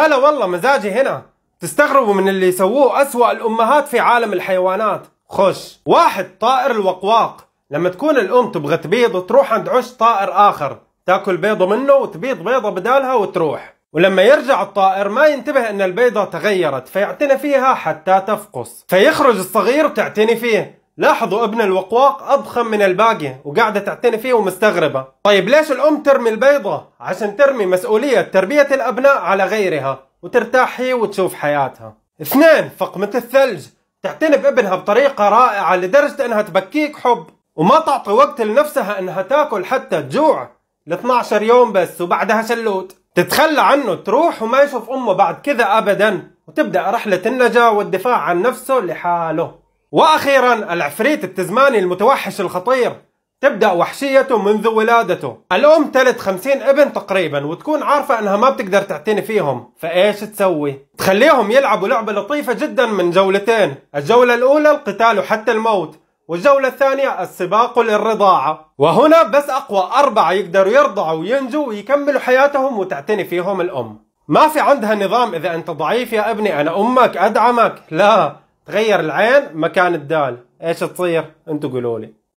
هلا والله مزاجي هنا تستغربوا من اللي سووه أسوأ الأمهات في عالم الحيوانات خش واحد طائر الوقواق لما تكون الأم تبغى تبيض تروح عند عش طائر آخر تاكل بيضة منه وتبيض بيضة بدالها وتروح ولما يرجع الطائر ما ينتبه ان البيضة تغيرت فيعتني فيها حتى تفقس فيخرج الصغير وتعتني فيه لاحظوا ابن الوقواق أضخم من الباقي وقاعدة تعتني فيه ومستغربة طيب ليش الأم ترمي البيضة؟ عشان ترمي مسؤولية تربية الأبناء على غيرها وترتاح هي وتشوف حياتها اثنين فقمة الثلج تعتني بابنها بطريقة رائعة لدرجة انها تبكيك حب وما تعطي وقت لنفسها انها تاكل حتى تجوع ل 12 يوم بس وبعدها شلوت تتخلى عنه تروح وما يشوف امه بعد كذا ابدا وتبدا رحله النجاه والدفاع عن نفسه لحاله واخيرا العفريت التزماني المتوحش الخطير تبدا وحشيته منذ ولادته الام تلد خمسين ابن تقريبا وتكون عارفه انها ما بتقدر تعتني فيهم فايش تسوي تخليهم يلعبوا لعبه لطيفه جدا من جولتين الجوله الاولى القتال حتى الموت والجولة الثانية السباق للرضاعة وهنا بس أقوى أربعة يقدروا يرضعوا وينجوا ويكملوا حياتهم وتعتني فيهم الأم ما في عندها نظام إذا أنت ضعيف يا ابني أنا أمك أدعمك لا تغير العين مكان الدال ايش تصير انتوا قولوا لي